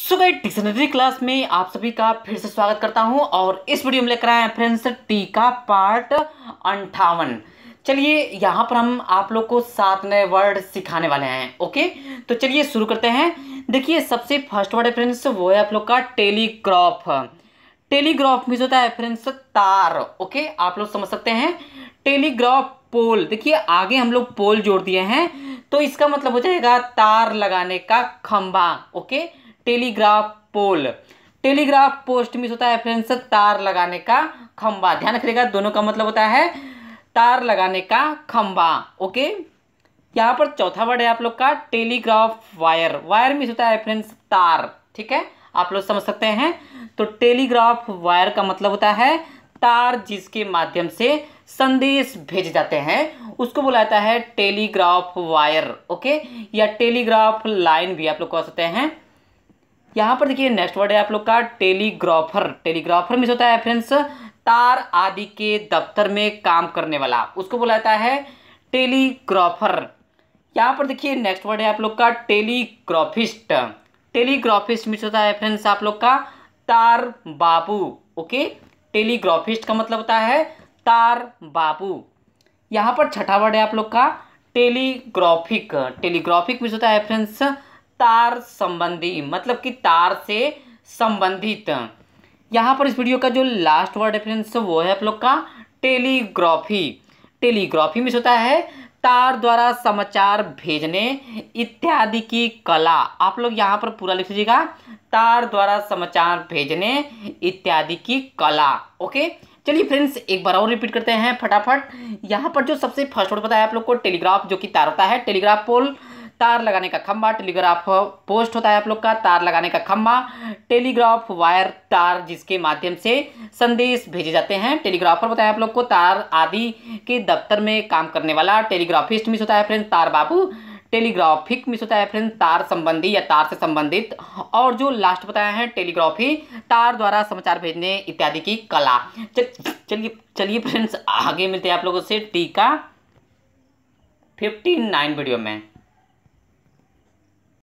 सो गई dictionary class में आप सभी का फिर से स्वागत करता हूं और इस वीडियो में लेकर आए हैं फ्रेंड्स टी का पार्ट अंठावन चलिए यहां पर हम आप लोग को सात नए वर्ड सिखाने वाले हैं ओके तो चलिए शुरू करते हैं देखिए सबसे फर्स्ट वर्ड है फ्रेंड्स वो है आप लोग का टेलीग्राफ टेलीग्राफ मीज होता है फ्रेंड्स तार ओके आप लोग समझ सकते हैं टेलीग्राफ पोल देखिए आगे हम लोग पोल जोड़ दिए हैं तो इसका मतलब हो जाएगा तार लगाने का खंभा okay telegraph pole telegraph post mean होता है फ्रेंड्स तार लगाने का खंबा ध्यान रखिएगा दोनों का मतलब होता है तार लगाने का खंबा ओके यहाँ पर चौथा वर्ड है आप लोग का टेलीग्राफ वायर वायर मीन होता है फ्रेंड्स तार ठीक है आप लोग समझ सकते हैं तो टेलीग्राफ वायर का मतलब होता है तार जिसके माध्यम से संदेश भेजे जाते हैं उसको बोला जाता है टेलीग्राफ वायर ओके या टेलीग्राफ लाइन भी आप लोग कह सकते हैं यहाँ पर देखिए नेक्स्ट वर्ड है आप लोग का टेलीग्राफर टेलीग्राफर मिस होता है फ्रेंड्स तार आदि के दफ्तर में काम करने वाला उसको बोला जाता है टेलीग्राफर यहाँ पर देखिए नेक्स्ट वर्ड है आप लोग का टेलीग्राफिस्ट टेलीग्राफिस्ट मिस होता है फ्रेंड्स आप लोग का तार बाबू ओके टेलीग्राफिस्ट का मतलब होता है तार बाबू यहाँ पर छठा वर्ड है आप लोग का टेलीग्राफिक टेलीग्राफिक मिस होता है फ्रेंड्स तार संबंधी मतलब कि तार से संबंधित यहाँ पर इस वीडियो का जो लास्ट वर्ड रेफरेंस वो है आप लोग का टेलीग्राफी टेलीग्राफी में होता है तार द्वारा समाचार भेजने इत्यादि की कला आप लोग यहाँ पर पूरा लिख लीजिएगा तार द्वारा समाचार भेजने इत्यादि की कला ओके चलिए फ्रेंड्स एक बार और रिपीट करते हैं फटाफट यहाँ पर जो सबसे फर्स्ट वर्ड बताया आप लोग को टेलीग्राफ जो कि तार होता है टेलीग्राफ पोल तार लगाने का खम्भा टेलीग्राफ पोस्ट होता है आप लोग का तार लगाने का खम्भा टेलीग्राफ वायर तार जिसके माध्यम से संदेश भेजे जाते हैं टेलीग्राफर बताया आप लोग को तार आदि के दफ्तर में काम करने वाला टेलीग्राफिस्ट मिस होता है फ्रेंड तार बाबू टेलीग्राफिक मिस होता है फ्रेंड तार संबंधी या तार से संबंधित और जो लास्ट बताया है टेलीग्राफी तार द्वारा समाचार भेजने इत्यादि की कला चलिए चलिए फ्रेंड्स आगे मिलते हैं आप लोगों से टीका फिफ्टी नाइन वीडियो में